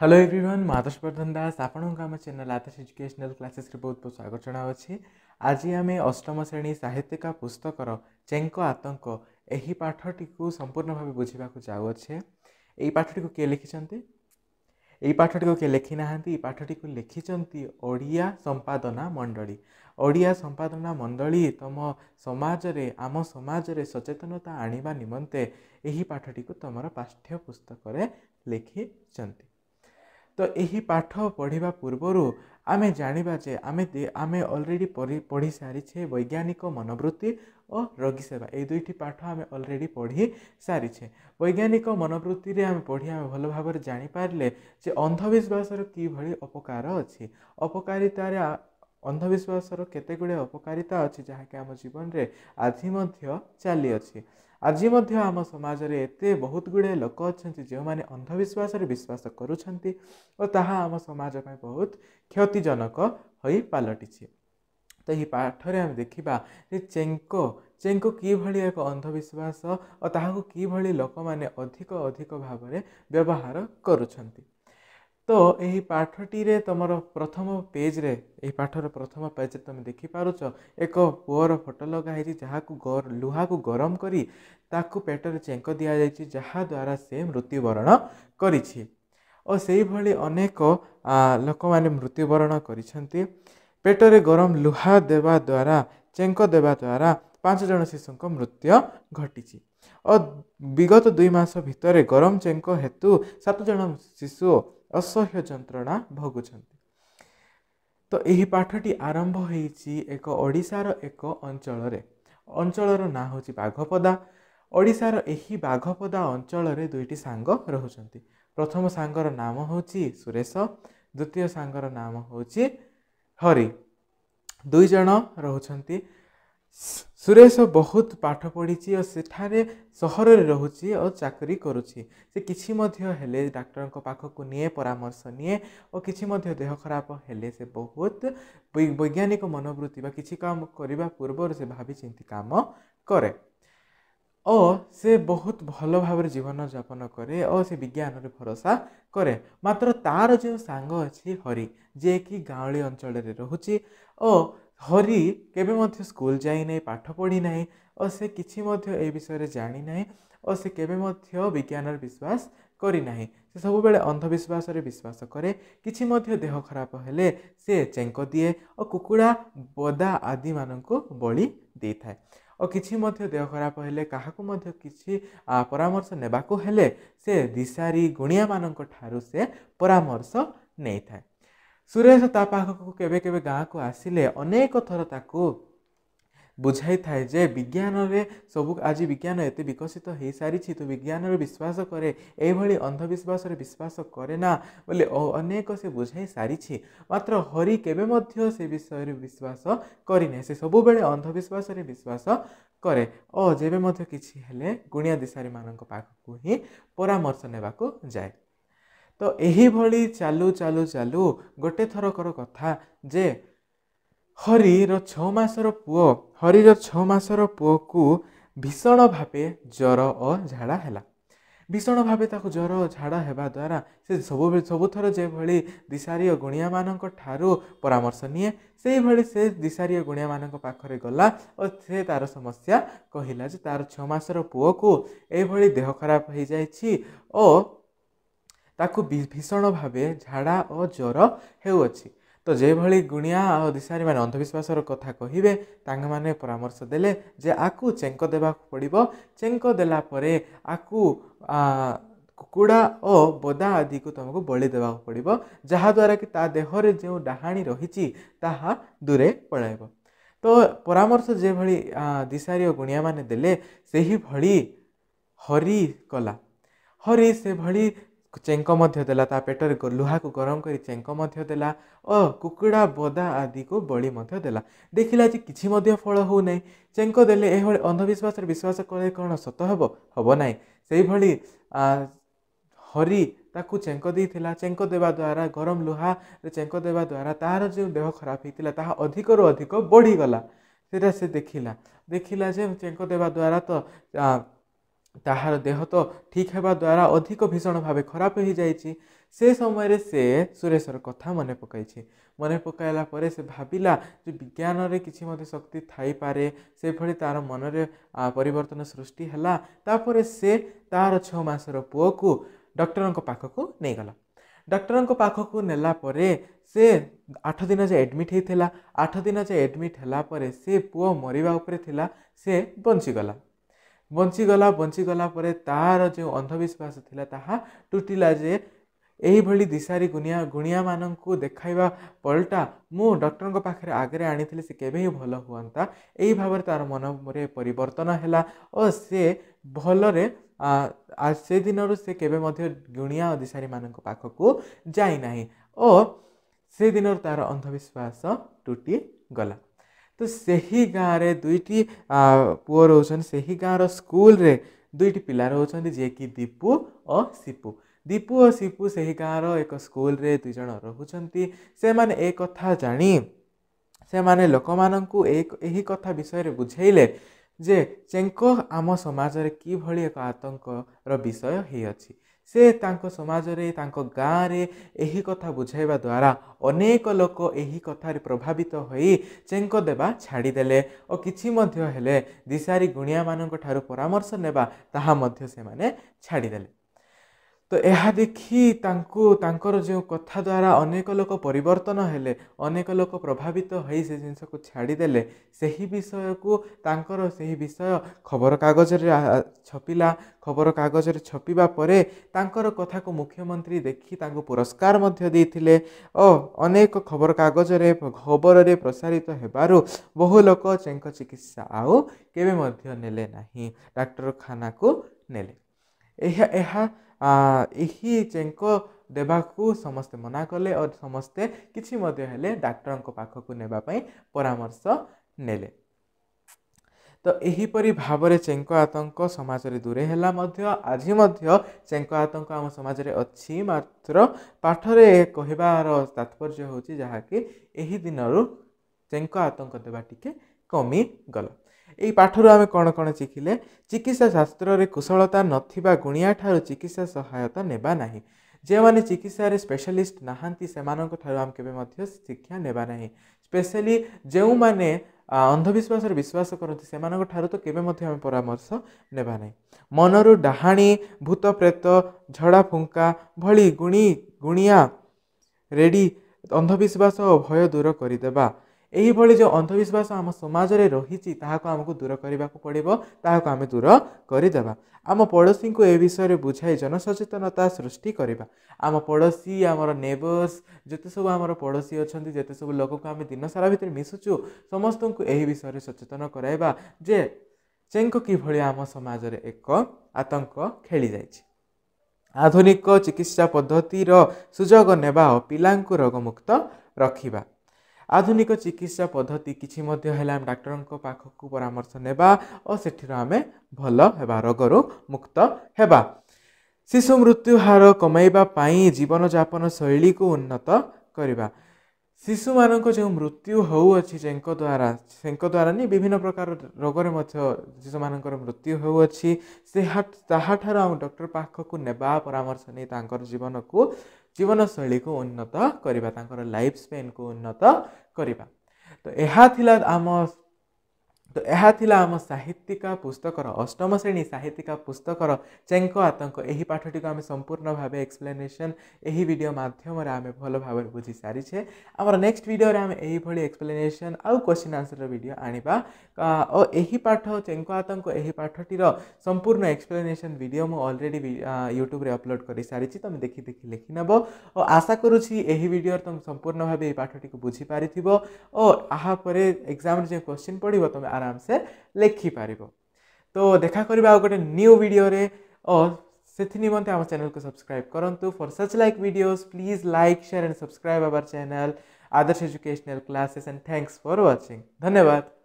hello everyone ମୁଁ ଆଦର୍ଶ ବର୍ଦ୍ଧନ ଦାସ ଆପଣଙ୍କୁ ଆମ ଚ୍ୟାନେଲ୍ ଆଦର୍ଶ ଏଜୁକେସନାଲ୍ କ୍ଲାସେସ୍ରେ ବହୁତ ବହୁତ ସ୍ୱାଗତ ଜଣାଉଅଛି ଆଜି ଆମେ ଅଷ୍ଟମ ଶ୍ରେଣୀ ସାହିତ୍ୟିକା ପୁସ୍ତକର ଚେଙ୍କ ଆତଙ୍କ ଏହି ପାଠଟିକୁ ସମ୍ପୂର୍ଣ୍ଣ ଭାବେ ବୁଝିବାକୁ ଯାଉଅଛେ ଏହି ପାଠଟିକୁ କିଏ ଲେଖିଛନ୍ତି ଏହି ପାଠଟିକୁ କିଏ ଲେଖିନାହାନ୍ତି ଏହି ପାଠଟିକୁ ଲେଖିଛନ୍ତି ଓଡ଼ିଆ ସମ୍ପାଦନା ମଣ୍ଡଳୀ ଓଡ଼ିଆ ସମ୍ପାଦନା ମଣ୍ଡଳୀ ତୁମ ସମାଜରେ ଆମ ସମାଜରେ ସଚେତନତା ଆଣିବା ନିମନ୍ତେ ଏହି ପାଠଟିକୁ ତୁମର ପାଠ୍ୟ ପୁସ୍ତକରେ ଲେଖିଛନ୍ତି ତ ଏହି ପାଠ ପଢ଼ିବା ପୂର୍ବରୁ ଆମେ ଜାଣିବା ଯେ ଆମେ ଆମେ ଅଲରେଡ଼ି ପଢ଼ି ସାରିଛେ ବୈଜ୍ଞାନିକ ମନୋବୃତ୍ତି ଓ ରୋଗୀ ସେବା ଏଇ ଦୁଇଟି ପାଠ ଆମେ ଅଲରେଡ଼ି ପଢ଼ି ସାରିଛେ ବୈଜ୍ଞାନିକ ମନୋବୃତ୍ତିରେ ଆମେ ପଢ଼ି ଆମେ ଭଲ ଭାବରେ ଜାଣିପାରିଲେ ଯେ ଅନ୍ଧବିଶ୍ୱାସର କିଭଳି ଅପକାର ଅଛି ଅପକାରିତାରେ ଅନ୍ଧବିଶ୍ୱାସର କେତେ ଗୁଡ଼ିଏ ଅପକାରିତା ଅଛି ଯାହାକି ଆମ ଜୀବନରେ ଆଜି ମଧ୍ୟ ଚାଲିଅଛି ଆଜି ମଧ୍ୟ ଆମ ସମାଜରେ ଏତେ ବହୁତ ଗୁଡ଼ିଏ ଲୋକ ଅଛନ୍ତି ଯେଉଁମାନେ ଅନ୍ଧବିଶ୍ୱାସରେ ବିଶ୍ୱାସ କରୁଛନ୍ତି ଓ ତାହା ଆମ ସମାଜ ପାଇଁ ବହୁତ କ୍ଷତିଜନକ ହୋଇ ପାଲଟିଛି ତ ଏହି ପାଠରେ ଆମେ ଦେଖିବା ଯେ ଚେଙ୍କ ଚେଙ୍କୁ କିଭଳି ଏକ ଅନ୍ଧବିଶ୍ୱାସ ଓ ତାହାକୁ କିଭଳି ଲୋକମାନେ ଅଧିକ ଅଧିକ ଭାବରେ ବ୍ୟବହାର କରୁଛନ୍ତି ତ ଏହି ପାଠଟିରେ ତୁମର ପ୍ରଥମ ପେଜ୍ରେ ଏହି ପାଠର ପ୍ରଥମ ପେଜ୍ରେ ତୁମେ ଦେଖିପାରୁଛ ଏକ ପୁଅର ଫଟୋ ଲଗା ହେଇଛି ଯାହାକୁ ଲୁହାକୁ ଗରମ କରି ତାକୁ ପେଟରେ ଚେଙ୍କ ଦିଆଯାଇଛି ଯାହାଦ୍ୱାରା ସେ ମୃତ୍ୟୁବରଣ କରିଛି ଓ ସେହିଭଳି ଅନେକ ଲୋକମାନେ ମୃତ୍ୟୁବରଣ କରିଛନ୍ତି ପେଟରେ ଗରମ ଲୁହା ଦେବା ଦ୍ୱାରା ଚେଙ୍କ ଦେବା ଦ୍ୱାରା ପାଞ୍ଚ ଜଣ ଶିଶୁଙ୍କ ମୃତ୍ୟୁ ଘଟିଛି ଓ ବିଗତ ଦୁଇ ମାସ ଭିତରେ ଗରମ ଚେଙ୍କ ହେତୁ ସାତ ଜଣ ଶିଶୁ असहाय जंत्रणा भगुचन्ति तो एही पाठटि आरंभ हेछि एक ओडिसा रो एक अंचल रे अंचल रो नाम होछि बाघपदा ओडिसा रो बाघपदा अंचल रे सांग रहउचन्ति प्रथम सांगर नाम होछि सुरेश द्वितीय सांग रो नाम होछि हरि दुई जन ସୁରେଶ ବହୁତ ପାଠ ପଢ଼ିଛି ଓ ସେଠାରେ ସହରରେ ରହୁଛି ଓ ଚାକିରି କରୁଛି ସେ କିଛି ମଧ୍ୟ ହେଲେ ଡାକ୍ତରଙ୍କ ପାଖକୁ ନିଏ ପରାମର୍ଶ ନିଏ ଓ କିଛି ମଧ୍ୟ ଦେହ ଖରାପ ହେଲେ ସେ ବହୁତ ବୈଜ୍ଞାନିକ ମନୋବୃତ୍ତି ବା କିଛି କାମ କରିବା ପୂର୍ବରୁ ସେ ଭାବି ଚିନ୍ତି କାମ କରେ ଓ ସେ ବହୁତ ଭଲ ଭାବରେ ଜୀବନଯାପନ କରେ ଓ ସେ ବିଜ୍ଞାନରେ ଭରସା କରେ ମାତ୍ର ତା'ର ଯେଉଁ ସାଙ୍ଗ ଅଛି ହରି ଯିଏକି ଗାଉଁଳି ଅଞ୍ଚଳରେ ରହୁଛି ଓ ହରି କେବେ ମଧ୍ୟ ସ୍କୁଲ ଯାଇନାହିଁ ପାଠ ପଢ଼ି ନାହିଁ ଓ ସେ କିଛି ମଧ୍ୟ ଏ ବିଷୟରେ ଜାଣିନାହିଁ ଓ ସେ କେବେ ମଧ୍ୟ ବିଜ୍ଞାନରେ ବିଶ୍ୱାସ କରିନାହିଁ ସେ ସବୁବେଳେ ଅନ୍ଧବିଶ୍ୱାସରେ ବିଶ୍ୱାସ କରେ କିଛି ମଧ୍ୟ ଦେହ ଖରାପ ହେଲେ ସେ ଚେଙ୍କ ଦିଏ ଓ କୁକୁଡ଼ା ବଦା ଆଦିମାନଙ୍କୁ ବଳି ଦେଇଥାଏ ଓ କିଛି ମଧ୍ୟ ଦେହ ଖରାପ ହେଲେ କାହାକୁ ମଧ୍ୟ କିଛି ପରାମର୍ଶ ନେବାକୁ ହେଲେ ସେ ଦିଶାରୀ ଗୁଣିଆମାନଙ୍କ ଠାରୁ ସେ ପରାମର୍ଶ ନେଇଥାଏ ସୁରେଶ ତା ପାଖକୁ କେବେ କେବେ ଗାଁକୁ ଆସିଲେ ଅନେକ ଥର ତାକୁ ବୁଝାଇଥାଏ ଯେ ବିଜ୍ଞାନରେ ସବୁ ଆଜି ବିଜ୍ଞାନ ଏତେ ବିକଶିତ ହୋଇସାରିଛି ତୁ ବିଜ୍ଞାନରେ ବିଶ୍ୱାସ କରେ ଏଇଭଳି ଅନ୍ଧବିଶ୍ୱାସରେ ବିଶ୍ୱାସ କରେ ନା ବୋଲି ଅନେକ ସେ ବୁଝାଇ ସାରିଛି ମାତ୍ର ହରି କେବେ ମଧ୍ୟ ସେ ବିଷୟରେ ବିଶ୍ୱାସ କରିନାହିଁ ସେ ସବୁବେଳେ ଅନ୍ଧବିଶ୍ୱାସରେ ବିଶ୍ୱାସ କରେ ଓ ଯେବେ ମଧ୍ୟ କିଛି ହେଲେ ଗୁଣିଆ ଦିଶାରୀମାନଙ୍କ ପାଖକୁ ହିଁ ପରାମର୍ଶ ନେବାକୁ ଯାଏ ତ ଏହିଭଳି ଚାଲୁ ଚାଲୁ ଚାଲୁ ଗୋଟେ ଥରକର କଥା ଯେ ହରିର ଛଅ ମାସର ପୁଅ ହରିର ଛଅ ମାସର ପୁଅକୁ ଭୀଷଣ ଭାବେ ଜ୍ୱର ଓ ଝାଡ଼ା ହେଲା ଭୀଷଣ ଭାବେ ତାକୁ ଜ୍ୱର ଓ ଝାଡ଼ା ହେବା ଦ୍ୱାରା ସେ ସବୁବେଳେ ସବୁଥର ଯେଭଳି ଦିଶାରୀ ଓ ଗୁଣିଆମାନଙ୍କ ଠାରୁ ପରାମର୍ଶ ନିଏ ସେହିଭଳି ସେ ଦିଶାରୀ ଓ ଗୁଣିଆମାନଙ୍କ ପାଖରେ ଗଲା ଓ ସେ ତା'ର ସମସ୍ୟା କହିଲା ଯେ ତା'ର ଛଅ ମାସର ପୁଅକୁ ଏଇଭଳି ଦେହ ଖରାପ ହୋଇଯାଇଛି ଓ ତାକୁ ଭୀଷଣ ଭାବେ ଝାଡ଼ା ଓ ଜ୍ୱର ହେଉଅଛି ତ ଯେଭଳି ଗୁଣିଆ ଆଉ ଦିଶାରୀମାନେ ଅନ୍ଧବିଶ୍ୱାସର କଥା କହିବେ ତାଙ୍କମାନେ ପରାମର୍ଶ ଦେଲେ ଯେ ଆକୁ ଚେଙ୍କ ଦେବାକୁ ପଡ଼ିବ ଚେଙ୍କ ଦେଲା ପରେ ଆକୁ କୁକୁଡ଼ା ଓ ବଦା ଆଦିକୁ ତୁମକୁ ବଳି ଦେବାକୁ ପଡ଼ିବ ଯାହାଦ୍ୱାରା କି ତା ଦେହରେ ଯେଉଁ ଡାହାଣୀ ରହିଛି ତାହା ଦୂରେଇ ପଳାଇବ ତ ପରାମର୍ଶ ଯେଭଳି ଦିଶାରୀ ଓ ଗୁଣିଆମାନେ ଦେଲେ ସେହିଭଳି ହରି କଲା ହରି ସେଭଳି ଚେଙ୍କ ମଧ୍ୟ ଦେଲା ତା ପେଟରେ ଲୁହାକୁ ଗରମ କରି ଚେଙ୍କ ମଧ୍ୟ ଦେଲା ଓ କୁକୁଡ଼ା ବଦା ଆଦିକୁ ବଳି ମଧ୍ୟ ଦେଲା ଦେଖିଲା ଯେ କିଛି ମଧ୍ୟ ଫଳ ହେଉନାହିଁ ଚେଙ୍କ ଦେଲେ ଏଭଳି ଅନ୍ଧବିଶ୍ୱାସରେ ବିଶ୍ୱାସ କଲେ କ'ଣ ସତ ହେବ ହେବ ନାହିଁ ସେହିଭଳି ହରି ତାକୁ ଚେଙ୍କ ଦେଇଥିଲା ଚେଙ୍କ ଦେବା ଦ୍ୱାରା ଗରମ ଲୁହାରେ ଚେଙ୍କ ଦେବା ଦ୍ୱାରା ତାହାର ଯେଉଁ ଦେହ ଖରାପ ହୋଇଥିଲା ତାହା ଅଧିକରୁ ଅଧିକ ବଢ଼ିଗଲା ସେଇଟା ସେ ଦେଖିଲା ଦେଖିଲା ଯେ ଚେଙ୍କ ଦେବା ଦ୍ୱାରା ତ ତାହାର ଦେହ ତ ଠିକ୍ ହେବା ଦ୍ୱାରା ଅଧିକ ଭୀଷଣ ଭାବେ ଖରାପ ହୋଇଯାଇଛି ସେ ସମୟରେ ସେ ସୁରେଶର କଥା ମନେ ପକାଇଛି ମନେ ପକାଇଲା ପରେ ସେ ଭାବିଲା ଯେ ବିଜ୍ଞାନରେ କିଛି ମଧ୍ୟ ଶକ୍ତି ଥାଇପାରେ ସେଭଳି ତା'ର ମନରେ ପରିବର୍ତ୍ତନ ସୃଷ୍ଟି ହେଲା ତାପରେ ସେ ତା'ର ଛଅ ମାସର ପୁଅକୁ ଡକ୍ଟରଙ୍କ ପାଖକୁ ନେଇଗଲା ଡକ୍ଟରଙ୍କ ପାଖକୁ ନେଲା ପରେ ସେ ଆଠ ଦିନ ଯାଏ ଆଡ଼ମିଟ୍ ହୋଇଥିଲା ଆଠ ଦିନ ଯେ ଆଡ଼ମିଟ୍ ହେଲା ପରେ ସେ ପୁଅ ମରିବା ଉପରେ ଥିଲା ସେ ବଞ୍ଚିଗଲା ବଞ୍ଚିଗଲା ବଞ୍ଚିଗଲା ପରେ ତାର ଯେଉଁ ଅନ୍ଧବିଶ୍ୱାସ ଥିଲା ତାହା ଟୁଟିଲା ଯେ ଏହିଭଳି ଦିଶାରି ଗୁଣିଆ ଗୁଣିଆମାନଙ୍କୁ ଦେଖାଇବା ପଲଟା ମୁଁ ଡକ୍ଟରଙ୍କ ପାଖରେ ଆଗରେ ଆଣିଥିଲି ସେ କେବେ ହିଁ ଭଲ ହୁଅନ୍ତା ଏହି ଭାବରେ ତା'ର ମନରେ ପରିବର୍ତ୍ତନ ହେଲା ଓ ସେ ଭଲରେ ସେଦିନରୁ ସେ କେବେ ମଧ୍ୟ ଗୁଣିଆ ଓ ଦିଶାରିମାନଙ୍କ ପାଖକୁ ଯାଇନାହିଁ ଓ ସେଦିନରୁ ତା'ର ଅନ୍ଧବିଶ୍ୱାସ ଟୁଟି ଗଲା त गाँ र दुईटी पू रह गाँ र स्कुल दुईटी पिरहेक दिपु अ सिपु दिपु अ सिपु सही से र एक स्कुल दुईजना कथा जाँस लोक म बुझैले जे त्यो समाज र किभरि एक आतङ्क र विषय है अहिले ସେ ତାଙ୍କ ସମାଜରେ ତାଙ୍କ ଗାଁରେ ଏହି କଥା ବୁଝାଇବା ଦ୍ୱାରା ଅନେକ ଲୋକ ଏହି କଥାରେ ପ୍ରଭାବିତ ହୋଇ ଚେଙ୍କ ଦେବା ଛାଡ଼ିଦେଲେ ଓ କିଛି ମଧ୍ୟ ହେଲେ ଦିଶାରି ଗୁଣିଆମାନଙ୍କ ଠାରୁ ପରାମର୍ଶ ନେବା ତାହା ମଧ୍ୟ ସେମାନେ ଛାଡ଼ିଦେଲେ ତ ଏହା ଦେଖି ତାଙ୍କୁ ତାଙ୍କର ଯେଉଁ କଥା ଦ୍ୱାରା ଅନେକ ଲୋକ ପରିବର୍ତ୍ତନ ହେଲେ ଅନେକ ଲୋକ ପ୍ରଭାବିତ ହୋଇ ସେ ଜିନିଷକୁ ଛାଡ଼ିଦେଲେ ସେହି ବିଷୟକୁ ତାଙ୍କର ସେହି ବିଷୟ ଖବରକାଗଜରେ ଛପିଲା ଖବରକାଗଜରେ ଛପିବା ପରେ ତାଙ୍କର କଥାକୁ ମୁଖ୍ୟମନ୍ତ୍ରୀ ଦେଖି ତାଙ୍କୁ ପୁରସ୍କାର ମଧ୍ୟ ଦେଇଥିଲେ ଓ ଅନେକ ଖବରକାଗଜରେ ଖବରରେ ପ୍ରସାରିତ ହେବାରୁ ବହୁ ଲୋକ ଚେଙ୍କ ଚିକିତ୍ସା ଆଉ କେବେ ମଧ୍ୟ ନେଲେ ନାହିଁ ଡାକ୍ତରଖାନାକୁ ନେଲେ ଏହା ଏହା ଏହି ଚେଙ୍କ ଦେବାକୁ ସମସ୍ତେ ମନା କଲେ ଓ ସମସ୍ତେ କିଛି ମଧ୍ୟ ହେଲେ ଡାକ୍ତରଙ୍କ ପାଖକୁ ନେବା ପାଇଁ ପରାମର୍ଶ ନେଲେ ତ ଏହିପରି ଭାବରେ ଚେଙ୍କ ଆତଙ୍କ ସମାଜରେ ଦୂରେଇ ହେଲା ମଧ୍ୟ ଆଜି ମଧ୍ୟ ଚେଙ୍କ ଆତଙ୍କ ଆମ ସମାଜରେ ଅଛି ମାତ୍ର ପାଠରେ କହିବାର ତାତ୍ପର୍ଯ୍ୟ ହେଉଛି ଯାହାକି ଏହି ଦିନରୁ ଚେଙ୍କ ଆତଙ୍କ ଦେବା ଟିକେ କମିଗଲା ଏହି ପାଠରୁ ଆମେ କ'ଣ କ'ଣ ଶିଖିଲେ ଚିକିତ୍ସା ଶାସ୍ତ୍ରରେ କୁଶଳତା ନଥିବା ଗୁଣିଆଠାରୁ ଚିକିତ୍ସା ସହାୟତା ନେବା ନାହିଁ ଯେଉଁମାନେ ଚିକିତ୍ସାରେ ସ୍ପେଶାଲିଷ୍ଟ ନାହାନ୍ତି ସେମାନଙ୍କ ଠାରୁ ଆମେ କେବେ ମଧ୍ୟ ଶିକ୍ଷା ନେବା ନାହିଁ ସ୍ପେଶାଲି ଯେଉଁମାନେ ଅନ୍ଧବିଶ୍ୱାସରେ ବିଶ୍ୱାସ କରନ୍ତି ସେମାନଙ୍କଠାରୁ ତ କେବେ ମଧ୍ୟ ଆମେ ପରାମର୍ଶ ନେବା ନାହିଁ ମନରୁ ଡାହାଣୀ ଭୂତ ପ୍ରେତ ଝଡ଼ା ଫୁଙ୍କା ଭଳି ଗୁଣି ଗୁଣିଆ ରେଡ଼ି ଅନ୍ଧବିଶ୍ୱାସ ଓ ଭୟ ଦୂର କରିଦେବା ଏହିଭଳି ଯେଉଁ ଅନ୍ଧବିଶ୍ୱାସ ଆମ ସମାଜରେ ରହିଛି ତାହାକୁ ଆମକୁ ଦୂର କରିବାକୁ ପଡ଼ିବ ତାହାକୁ ଆମେ ଦୂର କରିଦେବା ଆମ ପଡ଼ୋଶୀଙ୍କୁ ଏ ବିଷୟରେ ବୁଝାଇ ଜନସଚେତନତା ସୃଷ୍ଟି କରିବା ଆମ ପଡ଼ୋଶୀ ଆମର ନେବର୍ସ ଯେତେ ସବୁ ଆମର ପଡ଼ୋଶୀ ଅଛନ୍ତି ଯେତେ ସବୁ ଲୋକକୁ ଆମେ ଦିନସାରା ଭିତରେ ମିଶୁଛୁ ସମସ୍ତଙ୍କୁ ଏହି ବିଷୟରେ ସଚେତନ କରାଇବା ଯେ ଚେଙ୍କ କିଭଳି ଆମ ସମାଜରେ ଏକ ଆତଙ୍କ ଖେଳିଯାଇଛି ଆଧୁନିକ ଚିକିତ୍ସା ପଦ୍ଧତିର ସୁଯୋଗ ନେବା ଓ ପିଲାଙ୍କୁ ରୋଗମୁକ୍ତ ରଖିବା ଆଧୁନିକ ଚିକିତ୍ସା ପଦ୍ଧତି କିଛି ମଧ୍ୟ ହେଲେ ଆମେ ଡାକ୍ତରଙ୍କ ପାଖକୁ ପରାମର୍ଶ ନେବା ଓ ସେଥିରୁ ଆମେ ଭଲ ହେବା ରୋଗରୁ ମୁକ୍ତ ହେବା ଶିଶୁ ମୃତ୍ୟୁ ହାର କମାଇବା ପାଇଁ ଜୀବନଯାପନ ଶୈଳୀକୁ ଉନ୍ନତ କରିବା ଶିଶୁମାନଙ୍କ ଯେଉଁ ମୃତ୍ୟୁ ହେଉଅଛି ଯେଙ୍କ ଦ୍ୱାରା ସେଙ୍କ ଦ୍ୱାରା ନି ବିଭିନ୍ନ ପ୍ରକାର ରୋଗରେ ମଧ୍ୟ ଶିଶୁମାନଙ୍କର ମୃତ୍ୟୁ ହେଉଅଛି ସେ ତାହାଠାରୁ ଆମ ଡକ୍ଟର ପାଖକୁ ନେବା ପରାମର୍ଶ ନେଇ ତାଙ୍କର ଜୀବନକୁ ଜୀବନଶୈଳୀକୁ ଉନ୍ନତ କରିବା ତାଙ୍କର ଲାଇଫ୍ ସ୍ପେନ୍କୁ ଉନ୍ନତ କରିବା ତ ଏହା ଥିଲା ଆମ ତ ଏହା ଥିଲା ଆମ ସାହିତ୍ୟିକା ପୁସ୍ତକର ଅଷ୍ଟମ ଶ୍ରେଣୀ ସାହିତ୍ୟିକା ପୁସ୍ତକର ଚେଙ୍କ ଆତଙ୍କ ଏହି ପାଠଟିକୁ ଆମେ ସମ୍ପୂର୍ଣ୍ଣ ଭାବେ ଏକ୍ସପ୍ଲେନେସନ୍ ଏହି ଭିଡ଼ିଓ ମାଧ୍ୟମରେ ଆମେ ଭଲ ଭାବରେ ବୁଝିସାରିଛେ ଆମର ନେକ୍ସଟ ଭିଡ଼ିଓରେ ଆମେ ଏହିଭଳି ଏକ୍ସପ୍ଲେନେସନ୍ ଆଉ କ୍ୱେଶ୍ଚିନ୍ ଆନ୍ସର୍ର ଭିଡ଼ିଓ ଆଣିବା ଓ ଏହି ପାଠ ଚେଙ୍କ ଆତଙ୍କ ଏହି ପାଠଟିର ସମ୍ପୂର୍ଣ୍ଣ ଏକ୍ସପ୍ଲେନେସନ୍ ଭିଡ଼ିଓ ମୁଁ ଅଲରେଡ଼ି ୟୁଟ୍ୟୁବରେ ଅପଲୋଡ଼ କରିସାରିଛି ତୁମେ ଦେଖି ଦେଖି ଲେଖିନେବ ଓ ଆଶା କରୁଛି ଏହି ଭିଡ଼ିଓରେ ତୁମେ ସମ୍ପୂର୍ଣ୍ଣ ଭାବେ ଏହି ପାଠଟିକୁ ବୁଝିପାରିଥିବ ଓ ଏହାପରେ ଏକ୍ଜାମରେ ଯେଉଁ କ୍ୱେଶ୍ଚିନ୍ ପଡ଼ିବ ତୁମେ आराम से लेखि पारिबो तो देखा करिबा गोटे न्यू वीडियो रे और ସେଥି ନିମନ୍ତେ ଆମ ଚ୍ୟାନେଲକୁ ସବସ୍କ୍ରାଇବ୍ କରନ୍ତୁ for such like videos please like share and subscribe our channel Adarsh educational classes and thanks for watching ଧନ୍ୟବାଦ